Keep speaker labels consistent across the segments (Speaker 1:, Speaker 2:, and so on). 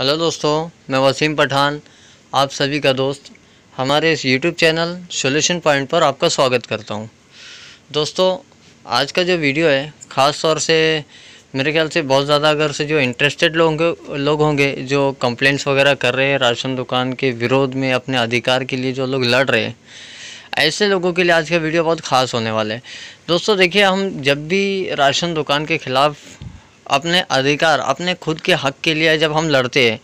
Speaker 1: hello दोस्तों मैं वसीम पठान आप सभी का दोस्त हमारे इस यूट्यूब चैनल सोल्यूशन पॉइंट पर आपका स्वागत करता हूं दोस्तों आज का जो वीडियो है ख़ास तौर से मेरे ख्याल से बहुत ज़्यादा अगर से जो इंटरेस्टेड लोग लोग होंगे जो कंप्लेंट्स वगैरह कर रहे हैं राशन दुकान के विरोध में अपने अधिकार के लिए जो लोग लड़ रहे हैं ऐसे लोगों के लिए आज का वीडियो बहुत ख़ास होने वाला है दोस्तों देखिए हम जब भी राशन दुकान के ख़िलाफ़ अपने अधिकार अपने खुद के हक के लिए जब हम लड़ते हैं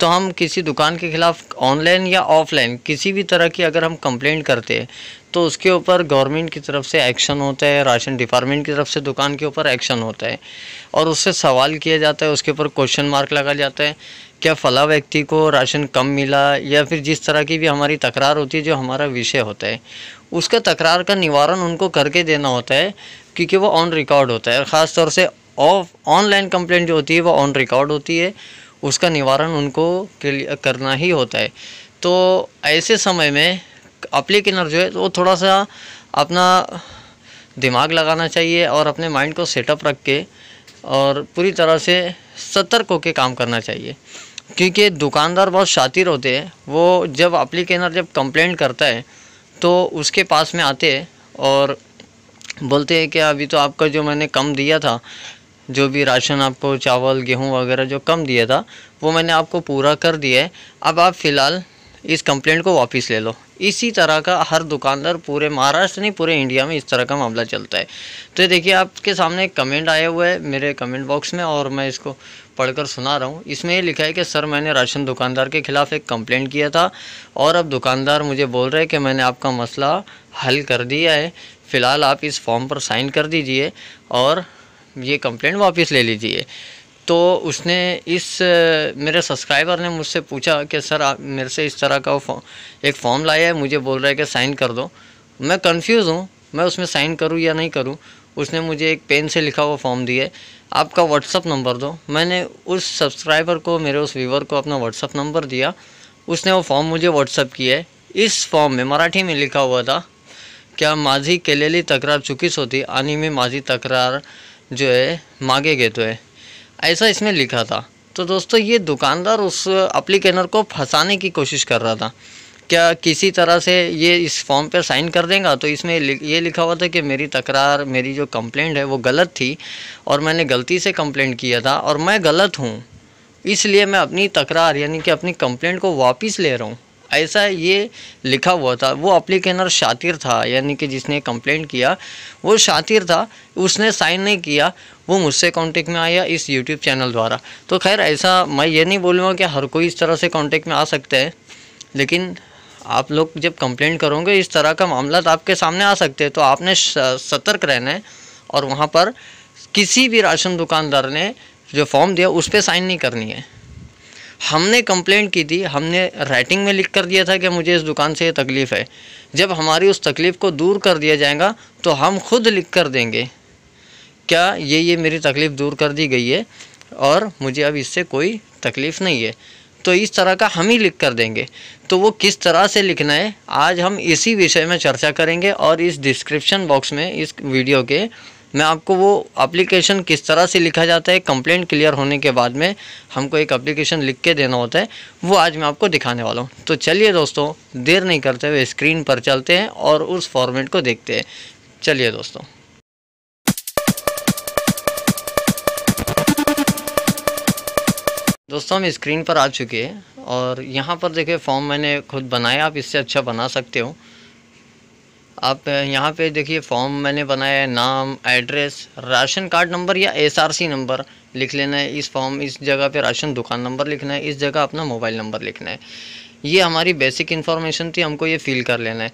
Speaker 1: तो हम किसी दुकान के ख़िलाफ़ ऑनलाइन या ऑफलाइन किसी भी तरह की अगर हम कंप्लेंट करते हैं तो उसके ऊपर गवर्नमेंट की तरफ से एक्शन होता है राशन डिपार्टमेंट की तरफ से दुकान के ऊपर एक्शन होता है और उससे सवाल किया जाता है उसके ऊपर क्वेश्चन मार्क लगा जाता है क्या फ़ला व्यक्ति को राशन कम मिला या फिर जिस तरह की भी हमारी तकरार होती है जो हमारा विषय होता है उसका तकरार का निवारण उनको करके देना होता है क्योंकि वो ऑन रिकॉर्ड होता है ख़ास तौर से और ऑनलाइन कंप्लेंट जो होती है वो ऑन रिकॉर्ड होती है उसका निवारण उनको के लिए करना ही होता है तो ऐसे समय में अप्लीकेनर जो है वो तो थोड़ा सा अपना दिमाग लगाना चाहिए और अपने माइंड को सेटअप रख के और पूरी तरह से सतर्क होकर काम करना चाहिए क्योंकि दुकानदार बहुत शातिर होते हैं वो जब अप्लीकेनर जब कंप्लेंट करता है तो उसके पास में आते हैं और बोलते हैं कि अभी तो आपका जो मैंने कम दिया था जो भी राशन आपको चावल गेहूँ वगैरह जो कम दिया था वो मैंने आपको पूरा कर दिया है अब आप फ़िलहाल इस कंप्लेंट को वापस ले लो इसी तरह का हर दुकानदार पूरे महाराष्ट्र नहीं पूरे इंडिया में इस तरह का मामला चलता है तो देखिए आपके सामने एक कमेंट आया हुआ है मेरे कमेंट बॉक्स में और मैं इसको पढ़कर सुना रहा हूँ इसमें ये लिखा है कि सर मैंने राशन दुकानदार के ख़िलाफ़ एक कंप्लेंट किया था और अब दुकानदार मुझे बोल रहे हैं कि मैंने आपका मसला हल कर दिया है फ़िलहाल आप इस फॉर्म पर साइन कर दीजिए और ये कंप्लेंट वापस ले लीजिए तो उसने इस मेरे सब्सक्राइबर ने मुझसे पूछा कि सर आप मेरे से इस तरह का फॉर्म एक फॉर्म लाया है मुझे बोल रहा है कि साइन कर दो मैं कंफ्यूज हूँ मैं उसमें साइन करूँ या नहीं करूँ उसने मुझे एक पेन से लिखा हुआ फॉर्म दिया आपका व्हाट्सअप नंबर दो मैंने उस सब्सक्राइबर को मेरे उस व्यूवर को अपना व्हाट्सअप नंबर दिया उसने वो फॉर्म मुझे व्हाट्सअप किया है इस फॉर्म में मराठी में लिखा हुआ था क्या माझी केलेली तकरार चुकीच होती आनी में माझी तकरार जो है गए तो है ऐसा इसमें लिखा था तो दोस्तों ये दुकानदार उस अप्लीकेनर को फंसाने की कोशिश कर रहा था क्या किसी तरह से ये इस फॉर्म पर साइन कर देगा तो इसमें ये लिखा हुआ था कि मेरी तकरार मेरी जो कंप्लेंट है वो गलत थी और मैंने गलती से कंप्लेंट किया था और मैं गलत हूँ इसलिए मैं अपनी तकरार यानी कि अपनी कंप्लेंट को वापस ले रहा हूँ ऐसा ये लिखा हुआ था वो अप्लीकेनर शातिर था यानी कि जिसने कंप्लेंट किया वो शातिर था उसने साइन नहीं किया वो मुझसे कांटेक्ट में आया इस यूट्यूब चैनल द्वारा तो खैर ऐसा मैं ये नहीं बोलूँगा कि हर कोई इस तरह से कांटेक्ट में आ सकते हैं लेकिन आप लोग जब कंप्लेंट करोगे इस तरह का मामला तो आपके सामने आ सकते हैं तो आपने सतर्क रहना है और वहाँ पर किसी भी राशन दुकानदार ने जो फॉर्म दिया उस पर साइन नहीं करनी है हमने कंप्लेंट की थी हमने राइटिंग में लिख कर दिया था कि मुझे इस दुकान से ये तकलीफ़ है जब हमारी उस तकलीफ़ को दूर कर दिया जाएगा तो हम खुद लिख कर देंगे क्या ये ये मेरी तकलीफ़ दूर कर दी गई है और मुझे अब इससे कोई तकलीफ़ नहीं है तो इस तरह का हम ही लिख कर देंगे तो वो किस तरह से लिखना है आज हम इसी विषय में चर्चा करेंगे और इस डिस्क्रिप्शन बॉक्स में इस वीडियो के मैं आपको वो एप्लीकेशन किस तरह से लिखा जाता है कंप्लेंट क्लियर होने के बाद में हमको एक एप्लीकेशन लिख के देना होता है वो आज मैं आपको दिखाने वाला हूँ तो चलिए दोस्तों देर नहीं करते हुए स्क्रीन पर चलते हैं और उस फॉर्मेट को देखते हैं चलिए दोस्तों दोस्तों हम स्क्रीन पर आ चुके हैं और यहाँ पर देखिए फॉर्म मैंने खुद बनाया आप इससे अच्छा बना सकते हो आप यहाँ पे देखिए फॉर्म मैंने बनाया है नाम एड्रेस राशन कार्ड नंबर या एसआरसी नंबर लिख लेना है इस फॉर्म इस जगह पे राशन दुकान नंबर लिखना है इस जगह अपना मोबाइल नंबर लिखना है ये हमारी बेसिक इन्फॉर्मेशन थी हमको ये फिल कर लेना है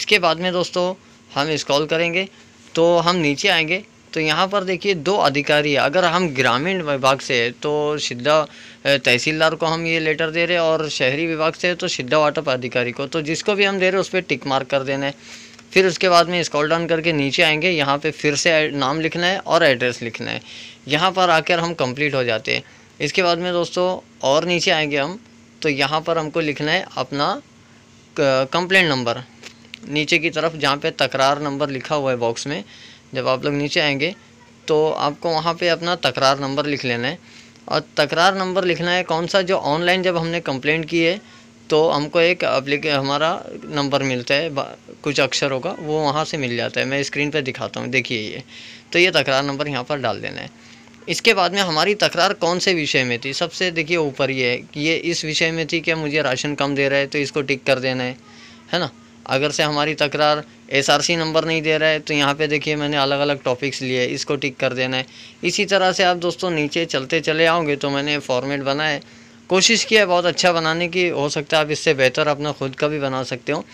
Speaker 1: इसके बाद में दोस्तों हम स्क्रॉल करेंगे तो हम नीचे आएंगे तो यहाँ पर देखिए दो अधिकारी अगर हम ग्रामीण विभाग से तो सिद्धा तहसीलदार को हम ये लेटर दे रहे और शहरी विभाग से तो सिद्धा वाटअप अधिकारी को तो जिसको भी हम दे रहे उस पर टिक मार्क कर देना है फिर उसके बाद में स्कॉल डाउन करके नीचे आएंगे यहाँ पे फिर से नाम लिखना है और एड्रेस लिखना है यहाँ पर आकर हम कंप्लीट हो जाते हैं इसके बाद में दोस्तों और नीचे आएंगे हम तो यहाँ पर हमको लिखना है अपना कंप्लेंट नंबर नीचे की तरफ जहाँ पे तकरार नंबर लिखा हुआ है बॉक्स में जब आप लोग नीचे आएंगे तो आपको वहाँ पे अपना तकरार नंबर लिख लेना है और तकरार नंबर लिखना है कौन सा जो ऑनलाइन जब हमने कंप्लेंट की है तो हमको एक अप्लीके हमारा नंबर मिलता है कुछ अक्षर होगा वो वहाँ से मिल जाता है मैं स्क्रीन पर दिखाता हूँ देखिए ये तो ये तकरार नंबर यहाँ पर डाल देना है इसके बाद में हमारी तकरार कौन से विषय में थी सबसे देखिए ऊपर ये है कि ये इस विषय में थी कि मुझे राशन कम दे रहा है तो इसको टिक कर देना है है ना अगर से हमारी तकरार एसआरसी नंबर नहीं दे रहा है तो यहाँ पे देखिए मैंने अलग अलग टॉपिक्स लिए इसको टिक कर देना है इसी तरह से आप दोस्तों नीचे चलते चले आओगे तो मैंने फॉर्मेट बनाया कोशिश की है बहुत अच्छा बनाने की हो सकता है आप इससे बेहतर अपना खुद का भी बना सकते हो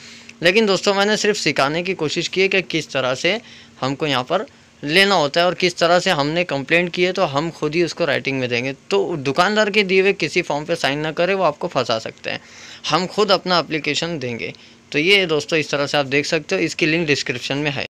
Speaker 1: लेकिन दोस्तों मैंने सिर्फ सिखाने की कोशिश की है कि किस तरह से हमको यहाँ पर लेना होता है और किस तरह से हमने कंप्लेंट की है तो हम खुद ही उसको राइटिंग में देंगे तो दुकानदार के दिए हुए किसी फॉर्म पे साइन ना करें वो आपको फंसा सकते हैं हम खुद अपना एप्लीकेशन देंगे तो ये दोस्तों इस तरह से आप देख सकते हो इसकी लिंक डिस्क्रिप्शन में है